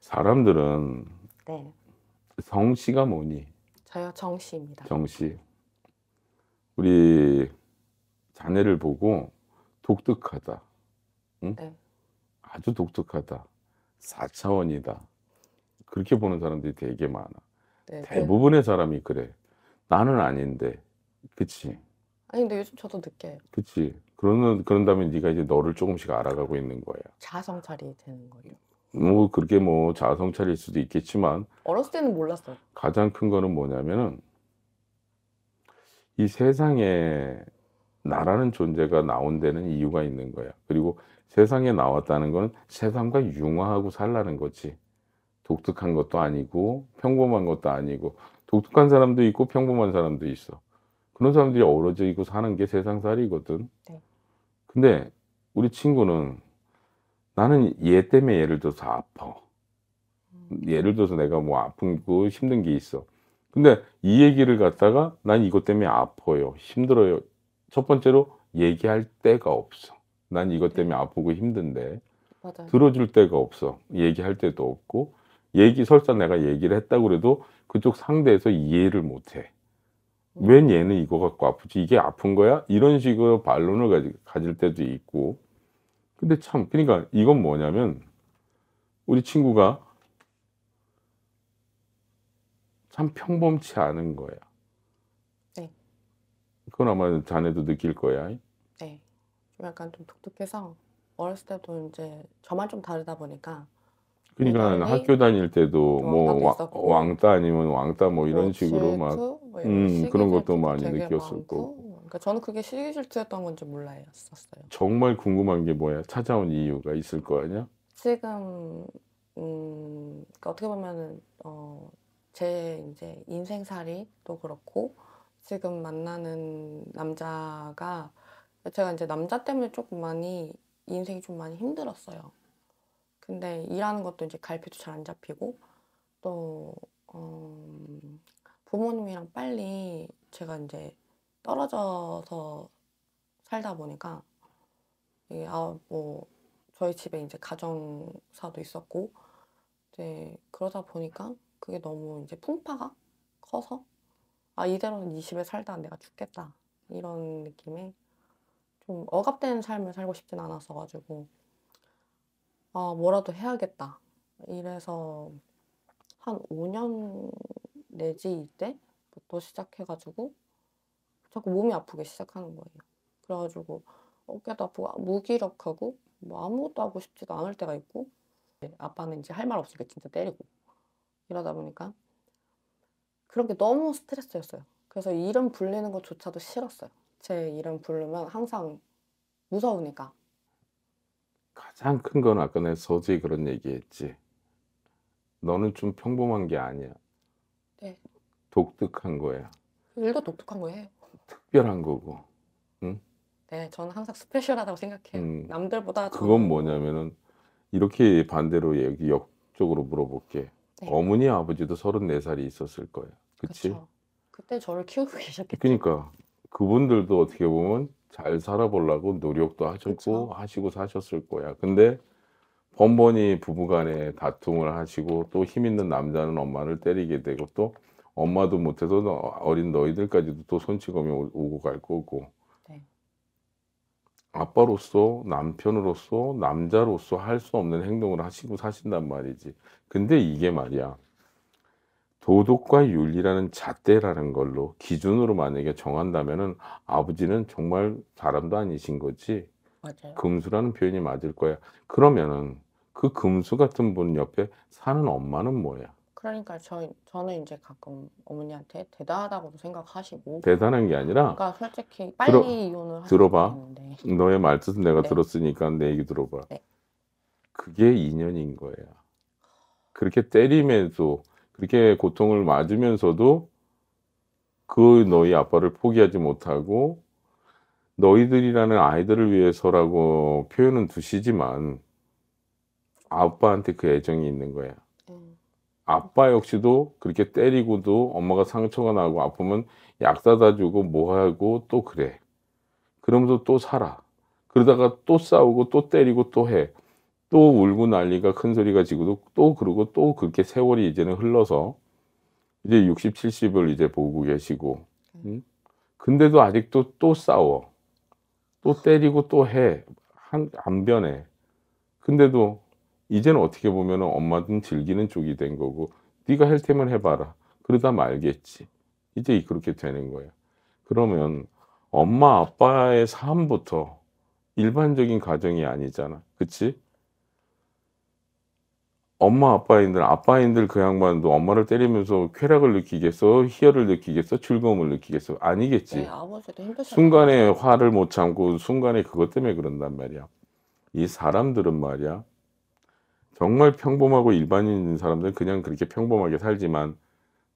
사람들은 네. 성씨가 뭐니? 저요 정씨입니다. 정씨. 우리 자네를 보고 독특하다. 응? 네. 아주 독특하다. 4차원이다. 그렇게 보는 사람들이 되게 많아. 네, 그 대부분의 사람이 그래. 나는 아닌데. 그치? 아니 근데 요즘 저도 느껴요. 그치? 그러 그런다면 네가 이제 너를 조금씩 알아가고 있는 거야. 자성찰이 되는 거예요. 뭐 그렇게 뭐 자아성찰일 수도 있겠지만 어렸을 때는 몰랐어요. 가장 큰 거는 뭐냐면은 이 세상에 나라는 존재가 나온 다는 이유가 있는 거야. 그리고 세상에 나왔다는 건 세상과 융화하고 살라는 거지. 독특한 것도 아니고 평범한 것도 아니고 독특한 사람도 있고 평범한 사람도 있어. 그런 사람들이 어우러져 있고 사는 게 세상살이거든. 네. 근데 우리 친구는 나는 얘 때문에 예를 들어서 아파. 예를 음. 들어서 내가 뭐아픈거 힘든 게 있어. 근데 이 얘기를 갖다가 난 이것 때문에 아파요. 힘들어요. 첫 번째로 얘기할 때가 없어. 난 이것 네. 때문에 아프고 힘든데. 맞아요. 들어줄 때가 없어. 얘기할 때도 없고. 얘기, 설사 내가 얘기를 했다 그래도 그쪽 상대에서 이해를 못 해. 음. 웬 얘는 이거 갖고 아프지? 이게 아픈 거야? 이런 식으로 반론을 가질 때도 있고. 근데 참 그러니까 이건 뭐냐면 우리 친구가 참 평범치 않은 거야. 네. 그건 아마 자네도 느낄 거야. 네. 좀 약간 좀 독특해서 어렸을 때도 이제 저만 좀 다르다 보니까 그러니까 뭐 학교 다닐 때도 뭐 와, 왕따 아니면 왕따 뭐 이런 식으로 막뭐 이런 음, 그런 것도 많이 느꼈었고 그러니까 저는 그게 시기 질투였던 건지 몰라었어요 정말 궁금한 게 뭐야? 찾아온 이유가 있을 거 아니야? 지금 음, 그러니까 어떻게 보면은 어, 제 이제 인생살이도 그렇고 지금 만나는 남자가 제가 이제 남자 때문에 조금 많이 인생이 좀 많이 힘들었어요. 근데 일하는 것도 이제 갈피도 잘 안 잡히고 또 어, 부모님이랑 빨리 제가 이제 떨어져서 살다 보니까 아뭐 저희 집에 이제 가정사도 있었고 이제 그러다 보니까 그게 너무 이제 풍파가 커서 아 이대로는 이 집에 살다 내가 죽겠다 이런 느낌에 좀 억압된 삶을 살고 싶진 않았어가지고 아 뭐라도 해야겠다 이래서 한 5년 내지 이때부터 시작해가지고 자꾸 몸이 아프기 시작하는 거예요. 그래가지고 어깨도 아프고 무기력하고 뭐 아무것도 하고 싶지도 않을 때가 있고 아빠는 이제 할 말 없으니까 진짜 때리고 이러다 보니까 그런 게 너무 스트레스였어요. 그래서 이름 불리는 것조차도 싫었어요. 제 이름 부르면 항상 무서우니까. 가장 큰 건 아까 내 서지 그런 얘기했지. 너는 좀 평범한 게 아니야. 네. 독특한 거야. 일도 독특한 거예요. 특별한 거고. 응? 네, 저는 항상 스페셜하다고 생각해요. 음, 남들보다 그건 뭐냐면은 이렇게 반대로 여기 역적으로 물어볼게. 네. 어머니 아버지도 34살이 있었을 거야. 그치? 그 그때 저를 키우고 계셨겠죠. 그러니까 그분들도 어떻게 보면 잘 살아보려고 노력도 하셨고 그쵸? 하시고 사셨을 거야. 근데 번번이 부부간에 다툼을 하시고 또 힘 있는 남자는 엄마를 때리게 되고 또 엄마도 못해서 어린 너희들까지도 또 손찌검이 오고 갈 거고 네. 아빠로서 남편으로서 남자로서 할 수 없는 행동을 하시고 사신단 말이지 근데 이게 말이야 도덕과 윤리라는 잣대라는 걸로 기준으로 만약에 정한다면은 아버지는 정말 사람도 아니신 거지 맞아요. 금수라는 표현이 맞을 거야 그러면은 그 금수 같은 분 옆에 사는 엄마는 뭐야 그러니까 저 저는 이제 가끔 어머니한테 대단하다고도 생각하시고 대단한 게 아니라 그러니까 솔직히 빨리 들어- 이혼을 들어봐. 너의 말뜻은 내가 네. 들었으니까 내 얘기 들어봐. 네. 그게 인연인 거예요 그렇게 때리면서 그렇게 고통을 맞으면서도 그 너희 아빠를 포기하지 못하고 너희들이라는 아이들을 위해서라고 표현은 두시지만 아빠한테 그 애정이 있는 거야. 아빠 역시도 그렇게 때리고도 엄마가 상처가 나고 아프면 약 사다 주고 뭐 하고 또 그래. 그러면서 또 살아. 그러다가 또 싸우고 또 때리고 또 해. 또 울고 난리가 큰 소리가 지고도 또 그러고 또 그렇게 세월이 이제는 흘러서 이제 60, 70을 이제 보고 계시고. 음. 응? 근데도 아직도 또 싸워. 또 때리고 또 해. 한, 안 변해. 근데도 이제는 어떻게 보면 엄마든 즐기는 쪽이 된 거고 네가 할 테면 해봐라. 그러다 말겠지. 이제 그렇게 되는 거예요. 그러면 엄마 아빠의 삶부터 일반적인 가정이 아니잖아. 그치? 엄마 아빠인들 아빠인들 그 양반도 엄마를 때리면서 쾌락을 느끼겠어 희열을 느끼겠어 즐거움을 느끼겠어 아니겠지 네, 순간에 화를 못 참고 순간에 그것 때문에 그런단 말이야 이 사람들은 말이야 정말 평범하고 일반인 인 사람들은 그냥 그렇게 평범하게 살지만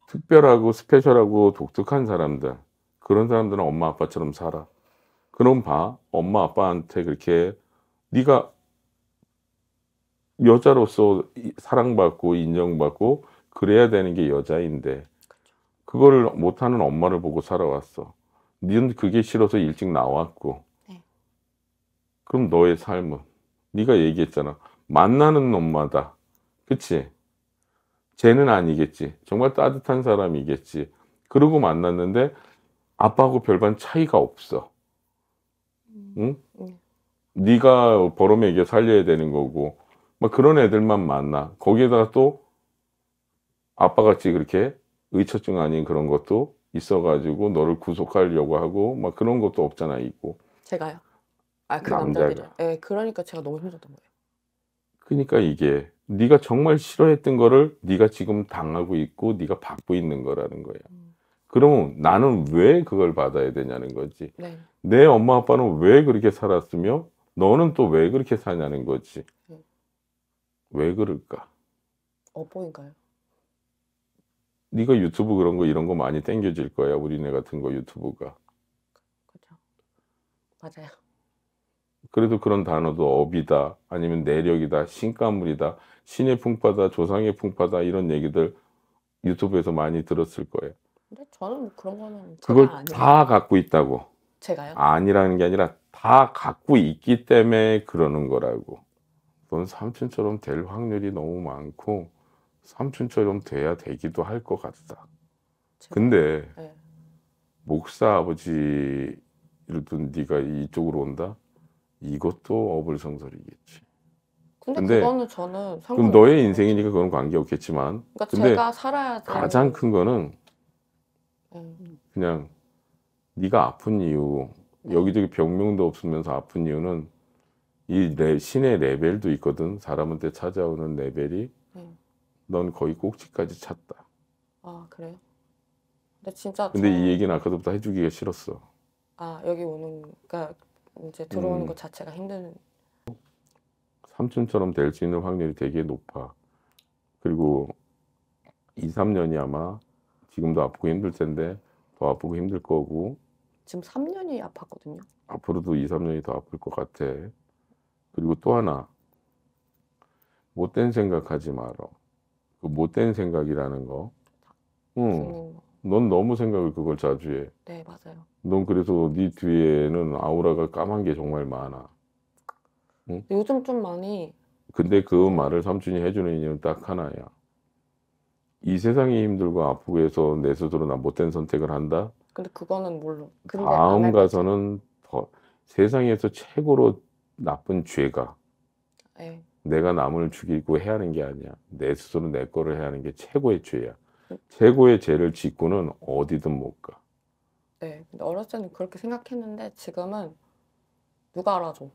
특별하고 스페셜하고 독특한 사람들 그런 사람들은 엄마 아빠처럼 살아 그럼 봐 엄마 아빠한테 그렇게 네가 여자로서 사랑받고 인정받고 그래야 되는 게 여자인데 그거를 못하는 엄마를 보고 살아왔어 니는 그게 싫어서 일찍 나왔고 네. 그럼 너의 삶은 네가 얘기했잖아 만나는 놈마다 그치? 쟤는 아니겠지. 정말 따뜻한 사람이겠지. 그러고 만났는데 아빠하고 별반 차이가 없어. 응? 응. 네가 버럼에게 살려야 되는 거고 막 그런 애들만 만나. 거기에다가 또 아빠같이 그렇게 의처증 아닌 그런 것도 있어가지고 너를 구속하려고 하고 막 그런 것도 없잖아 있고. 제가요. 아그 남자들이. 예, 네, 그러니까 제가 너무 힘들었던 거예요. 그러니까 이게 네가 정말 싫어했던 거를 네가 지금 당하고 있고 네가 받고 있는 거라는 거야. 음. 그러면 나는 왜 그걸 받아야 되냐는 거지. 네. 내 엄마 아빠는 왜 그렇게 살았으며 너는 또 왜 그렇게 사냐는 거지. 음. 왜 그럴까? 어보인가요? 네가 유튜브 그런 거 이런 거 많이 땡겨질 거야. 우리네 같은 거 유튜브가. 그렇죠. 맞아요. 그래도 그런 단어도 업이다 아니면 내력이다 신가물이다 신의 풍파다 조상의 풍파다 이런 얘기들 유튜브에서 많이 들었을 거예요. 근데 저는 뭐 그런 거는 그걸 다 갖고 있다고. 제가요? 아니라는 게 아니라 다 갖고 있기 때문에 그러는 거라고. 넌 삼촌처럼 될 확률이 너무 많고 삼촌처럼 돼야 되기도 할 것 같다. 제가? 근데 네. 목사 아버지를 둔 네가 이쪽으로 온다? 이것도 어불성설이겠지. 근데, 근데 그거는 저는 그럼 너의 인생이니까 그건 관계 없겠지만. 그러니까 근데 제가 살아야 되 가장 큰 거는 네. 그냥 네가 아픈 이유 네. 여기저기 병명도 없으면서 아픈 이유는 이 레, 신의 레벨도 있거든. 사람한테 찾아오는 레벨이 네. 넌 거의 꼭지까지 찼다. 아 그래요? 근데 진짜. 근데 저... 이 얘기는 아까부터 해주기가 싫었어. 아 여기 오는 그러니까 이제 들어오는 음. 것 자체가 힘든 삼촌처럼 될 수 있는 확률이 되게 높아. 그리고 2, 3년이 아마 지금도 아프고 힘들 텐데 더 아프고 힘들 거고 지금 3년이 아팠거든요. 앞으로도 2, 3년이 더 아플 것 같아. 그리고 또 하나 못된 생각하지 말어. 그 못된 생각이라는 거. 응. 선넌 너무 생각을 그걸 자주 해. 네, 맞아요. 넌 그래서 네 뒤에는 아우라가 까만 게 정말 많아. 응? 요즘 좀 많이. 근데 그 말을 삼촌이 해주는 이유는 딱 하나야. 이 세상이 힘들고 아프고 해서 내 스스로 나 못된 선택을 한다. 근데 그거는 물론. 근데 다음 가서는 더 세상에서 최고로 나쁜 죄가 네. 내가 남을 죽이고 해야 하는 게 아니야. 내 스스로 내 거를 해야 하는 게 최고의 죄야. 최고의 죄를 짓고는 어디든 못 가. 네, 근데 어렸을 때는 그렇게 생각했는데 지금은 누가 알아줘.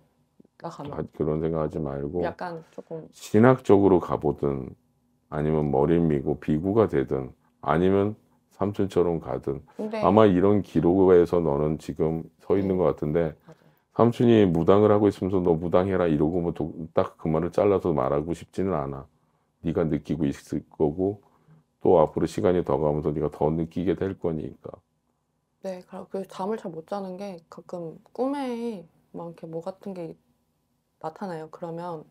나 가면. 아, 그런 생각하지 말고 약간 조금 신학적으로 가보든 아니면 머리 미고 비구가 되든 아니면 삼촌처럼 가든 근데... 아마 이런 기록에서 너는 지금 서 있는 네. 것 같은데 맞아. 삼촌이 무당을 하고 있으면서 너 무당해라 이러고 뭐딱그 말을 잘라서 말하고 싶지는 않아. 네가 느끼고 있을 거고 또 앞으로 시간이 더 가면서 네가 더 느끼게 될 거니까. 네, 그 잠을 잘 못 자는 게 가끔 꿈에 막 이렇게 뭐 같은 게 나타나요. 그러면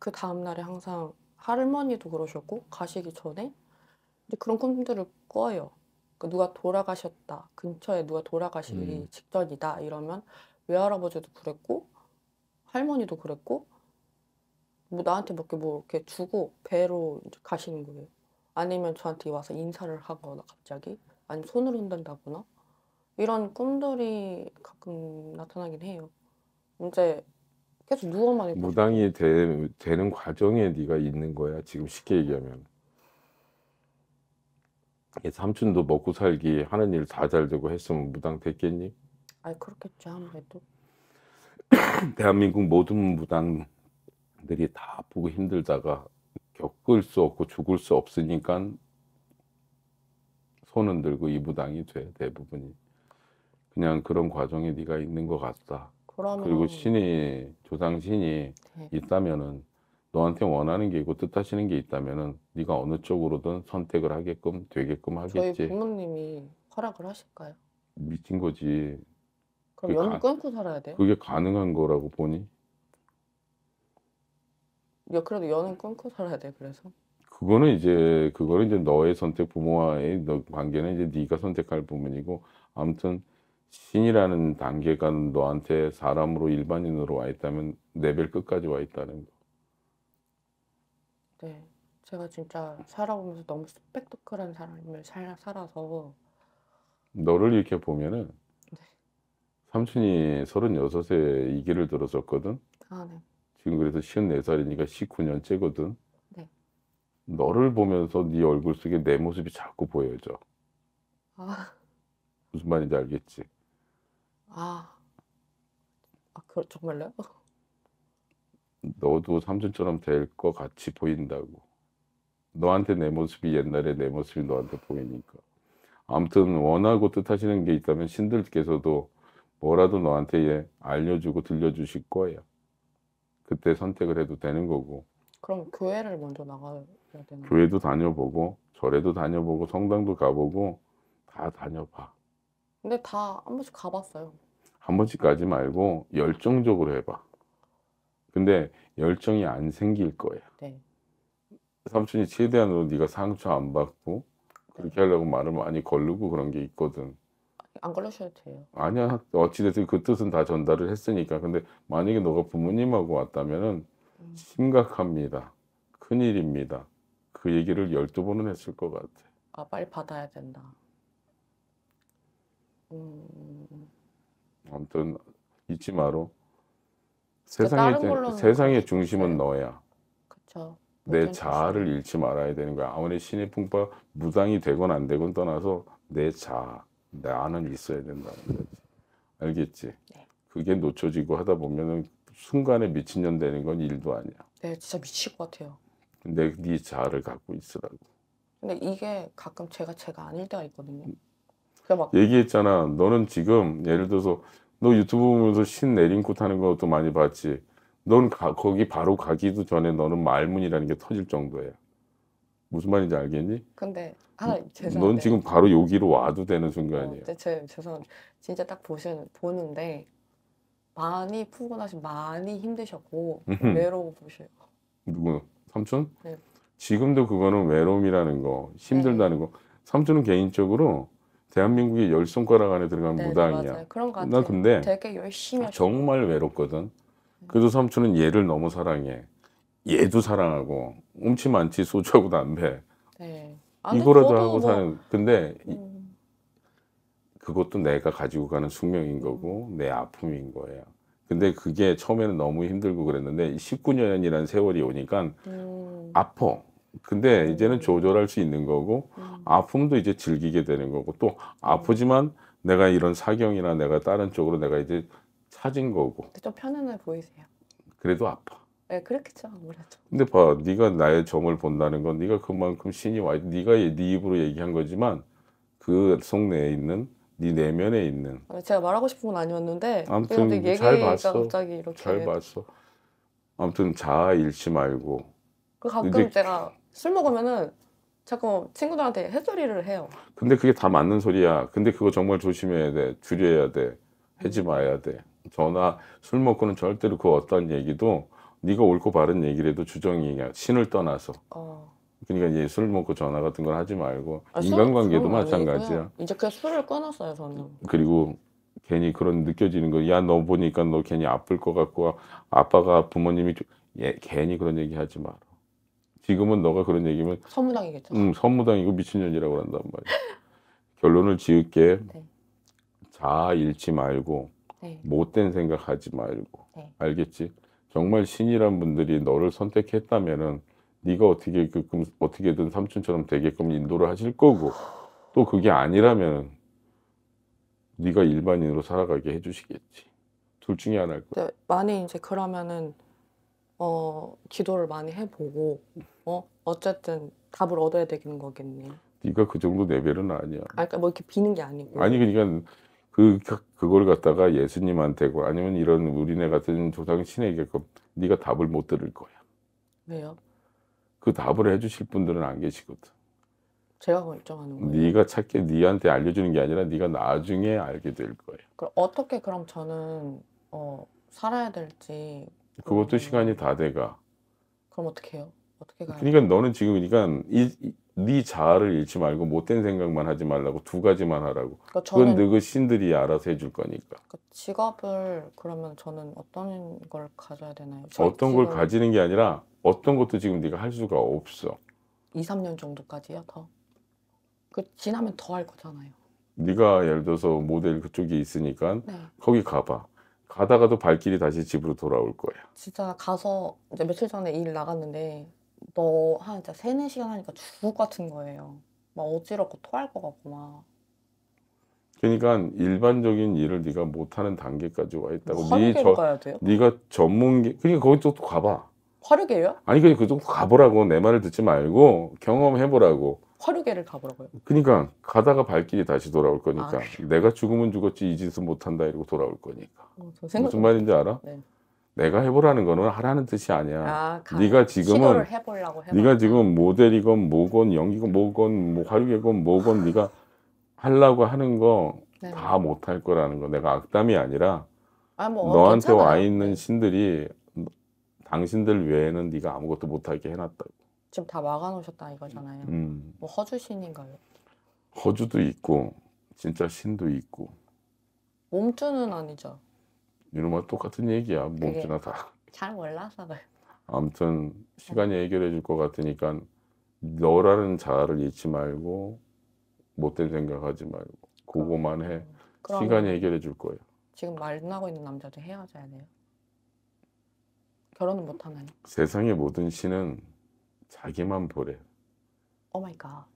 그 다음 날에 항상 할머니도 그러셨고 가시기 전에 이제 그런 꿈들을 꿔요. 그러니까 누가 돌아가셨다 근처에 누가 돌아가시기 음. 직전이다 이러면 외할아버지도 그랬고 할머니도 그랬고 뭐 나한테 몇개뭐 이렇게 주고 배로 이제 가시는 거예요. 아니면 저한테 와서 인사를 하거나 갑자기 아니면 손을 흔든다거나 이런 꿈들이 가끔 나타나긴 해요. 이제 계속 누워만 있고 무당이 되, 되는 과정에 네가 있는 거야 지금 쉽게 얘기하면 삼촌도 먹고 살기 하는 일 다잘 되고 했으면 무당 됐겠니? 아니 그렇겠죠 아무래도 대한민국 모든 무당들이 다 보고 힘들다가 겪을 수 없고 죽을 수 없으니까 손은 들고 이부당이 돼 대부분이 그냥 그런 과정에 네가 있는 것 같다. 그러면... 그리고 신이 조상 신이 네. 있다면은 너한테 원하는 게 있고 뜻하시는 게 있다면은 네가 어느 쪽으로든 선택을 하게끔 되게끔 하겠지. 저희 부모님이 허락을 하실까요? 미친 거지. 그럼 연 끊고 살아야 돼? 그게 가능한 거라고 보니? 야, 그래도 연은 끊고 살아야 돼. 그래서. 그거는 이제 그거는 이제 너의 선택 부모와의 너 관계는 이제 네가 선택할 부분이고 아무튼 신이라는 단계가 너한테 사람으로 일반인으로 와 있다면 레벨 끝까지 와 있다는 거. 네, 제가 진짜 살아보면서 너무 스펙터클한 사람을 살, 살아서 너를 이렇게 보면은 네. 삼촌이 36에 이 길을 들었었거든. 아, 네. 지금 그래서 54살이니까 19년째거든. 네. 너를 보면서 네 얼굴 속에 내 모습이 자꾸 보여져. 아, 무슨 말인지 알겠지? 아, 아 그, 정말요? 너도 삼촌처럼 될것 같이 보인다고. 너한테 내 모습이 옛날에 내 모습이 너한테 보이니까. 아무튼 원하고 뜻하시는 게 있다면 신들께서도 뭐라도 너한테 예, 알려주고 들려주실 거예요. 그때 선택을 해도 되는 거고. 그럼 교회를 먼저 나가야 되는 교회도 다녀보고 절에도 다녀보고 성당도 가보고 다 다녀봐. 근데 다 한 번씩 가봤어요. 한 번씩 가지 말고 열정적으로 해봐. 근데 열정이 안 생길 거야. 네. 삼촌이 최대한으로 네가 상처 안 받고 그렇게 네. 하려고 말을 많이 걸르고 그런 게 있거든. 안걸러셔도 돼요. 아니야 어찌됐든 그 뜻은 다 전달을 했으니까 근데 만약에 너가 부모님하고 왔다면은 음. 심각합니다. 큰일입니다. 그 얘기를 열두 번은 했을 것 같아. 아 빨리 받아야 된다. 음... 아무튼 잊지 마로. 세상의 세상의 중심은 너야. 그렇죠. 내 자아를 잃지 말아야 되는 거야. 아무리 신의 풍파 무당이 되건 안 되건 떠나서 내 자아. 내 안은 있어야 된다는 거지. 알겠지? 네. 그게 놓쳐지고 하다 보면은 순간에 미친년 되는 건 일도 아니야. 네, 진짜 미칠 것 같아요. 근데 네 자아를 갖고 있으라고. 근데 이게 가끔 제가 제가 아닐 때가 있거든요. 막 얘기했잖아. 너는 지금 예를 들어서 너 유튜브 보면서 신 내림꽃 하는 것도 많이 봤지. 넌 가, 거기 바로 가기도 전에 너는 말문이라는 게 터질 정도야. 무슨 말인지 알겠니? 근데 하나죄송넌 음, 지금 바로 여기로 와도 되는 순간이에요. 어, 제죄송 네, 진짜 딱 보시는 보는데 많이 푸근하신 많이 힘드셨고 외로워 보셔요. 누구? 삼촌? 네. 지금도 그거는 외로움이라는 거, 힘들다는 네. 거. 삼촌은 개인적으로 대한민국의 열 손가락 안에 들어간 네, 무당이야. 나 근데 되게 열심히 정말 외롭거든. 음. 그래도 삼촌은 얘를 너무 사랑해. 얘도 사랑하고 엄치 많지 소주하고 담배 네. 아, 이거라도 하고 뭐... 사는 근데 음. 그것도 내가 가지고 가는 숙명인 거고 음. 내 아픔인 거예요. 근데 그게 처음에는 너무 힘들고 그랬는데 19년이라는 세월이 오니까 음. 아퍼 근데 음. 이제는 조절할 수 있는 거고 음. 아픔도 이제 즐기게 되는 거고 또 음. 아프지만 내가 이런 사경이나 내가 다른 쪽으로 내가 이제 찾은 거고. 좀 편안해 보이세요. 그래도 아파. 네, 예, 그렇겠죠 아무래도. 근데 봐, 네가 나의 점을 본다는 건 네가 그만큼 신이 와, 네가 네 입으로 얘기한 거지만 그 속내에 있는 네 내면에 있는. 아, 제가 말하고 싶은 건 아니었는데. 아무튼 얘가잘 봤어. 갑자기 이렇게. 잘 봤어. 아무튼 자아 잃지 말고. 그 가끔 이제... 제가 술 먹으면은 자꾸 친구들한테 해소리를 해요. 근데 그게 다 맞는 소리야. 근데 그거 정말 조심해야 돼. 줄여야 돼. 해지 마야 돼. 전화 술 먹고는 절대로 그 어떤 얘기도 네가 옳고 바른 얘기를 해도 주정이냐 신을 떠나서 어. 그러니까 이제 술 먹고 전화 같은 걸 하지 말고 아, 인간관계도 마찬가지야 이제 그냥 술을 끊었어요 저는 그리고 괜히 그런 느껴지는 거야 너 보니까 너 괜히 아플 것 같고 아빠가 부모님이 좀, 예, 괜히 그런 얘기 하지 마라 지금은 너가 그런 얘기면 선무당이겠죠 음, 선무당이고 미친년이라고 한단 말이야 결론을 지을게 네. 자아 잃지 말고 네. 못된 생각하지 말고 네. 알겠지? 정말 신이란 분들이 너를 선택했다면은 네가 어떻게 그끔 어떻게든 삼촌처럼 되게끔 인도를 하실 거고 또 그게 아니라면 네가 일반인으로 살아가게 해주시겠지. 둘 중에 하나일 거야. 네, 많이 이제 그러면은 어 기도를 많이 해보고 어 어쨌든 답을 얻어야 되는 거겠네요. 네가 그 정도 레벨은 아니야. 아, 그러니까 뭐 이렇게 비는 게 아니고. 아니 그러니까 그 그걸 갖다가 예수님한테고 아니면 이런 우리네 같은 조상 신에게끔 네가 답을 못 들을 거야. 왜요? 그 답을 해주실 분들은 안 계시거든. 제가 결정하는 거예요. 네가 찾게 네한테 알려주는 게 아니라 네가 나중에 알게 될 거예요. 그럼 어떻게 그럼 저는 어, 살아야 될지 그것도 시간이 다 돼가. 그럼 어떻게 해요? 어떻게 가 그러니까 너는 지금 그러니까 이, 이네 자아를 잃지 말고 못된 생각만 하지 말라고 두 가지만 하라고. 그러니까 그건 너그 신들이 알아서 해줄 거니까. 그러니까 직업을 그러면 저는 어떤 걸 가져야 되나요? 어떤 걸 가지는 게 아니라 어떤 것도 지금 네가 할 수가 없어. 2, 3년 정도까지요 더. 그 지나면 더 할 거잖아요. 네가 예를 들어서 모델 그쪽에 있으니까 네. 거기 가봐. 가다가도 발길이 다시 집으로 돌아올 거야. 진짜 가서 이제 며칠 전에 일 나갔는데 너한 진짜 세네 시간 하니까 죽을 것 같은 거예요. 막 어지럽고 토할 것 같고 막. 그러니까 일반적인 일을 네가 못하는 단계까지 와 있다고. 네가 돼요? 네가 전문기 그러니까 거기 쪽도 가봐. 화력에요? 아니 그냥 그쪽 가보라고 내 말을 듣지 말고 경험해보라고. 화력에를 가보라고요. 그러니까 가다가 발길이 다시 돌아올 거니까 아, 내가 죽으면 죽었지 이 짓은 못한다 이러고 돌아올 거니까. 어, 저 생각 무슨 말인지 알아? 네. 내가 해보라는 거는 하라는 뜻이 아니야. 아, 네가 지금은 해보려고 네가 지금 모델이건 뭐건 연기건 뭐건 뭐화류건 뭐건 네가 하려고 하는 거다 네. 못할 거라는 거. 내가 악담이 아니라 아, 뭐, 어, 너한테 와 네. 있는 신들이 당신들 외에는 네가 아무것도 못하게 해놨다고. 지금 다 막아놓으셨다 이거잖아요. 음. 뭐 허주신인가요? 허주도 있고 진짜 신도 있고 몸주는 아니죠. 이놈아 똑같은 얘기야. 몸이나 뭐 다. 잘 몰라서 그래. 아무튼 시간이 해결해 줄 것 같으니까 너라는 자아를 잊지 말고 못된 생각하지 말고 그거만 해. 음, 시간이 해결해 줄 거예요. 지금 만나고 있는 남자도 헤어져야 돼요. 결혼은 못 하나요? 세상의 모든 신은 자기만 보래. 오 마이 갓.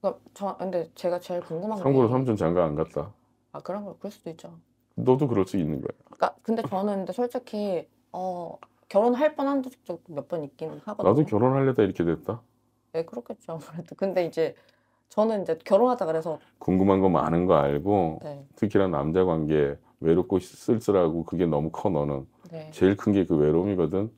그 저 근데 제가 제일 궁금한 게 참고로 삼촌 장가 안 갔다. 아 그런 거 그럴 수도 있죠. 너도 그럴 수 있는 거야. 그러니까 근데 저는 근데 솔직히 어 결혼할 뻔한 적도 몇번 있긴 하거든요. 나도 결혼하려다 이렇게 됐다. 네 그렇겠죠 아무래도. 근데 이제 저는 이제 결혼하다 그래서 궁금한 거 많은 거 알고 네. 특히나 남자 관계 외롭고 쓸쓸하고 그게 너무 커 너는 네. 제일 큰 게 그 외로움이거든.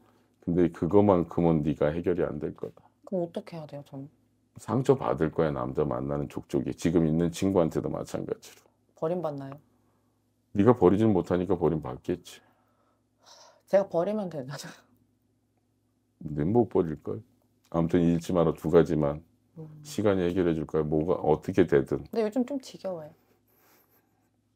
근데 그거만큼은 네가 해결이 안 될 거다. 그럼 어떻게 해야 돼요 저는? 상처 받을 거야 남자 만나는 족족이 지금 있는 친구한테도 마찬가지로. 버림받나요? 네가 버리지는 못하니까 버림 받겠지. 제가 버리면 되나요? 근못 네, 버릴걸. 아무튼 잃지 마라 두 가지만 음. 시간이 해결해 줄 거야. 뭐가 어떻게 되든. 근데 요즘 좀 지겨워요.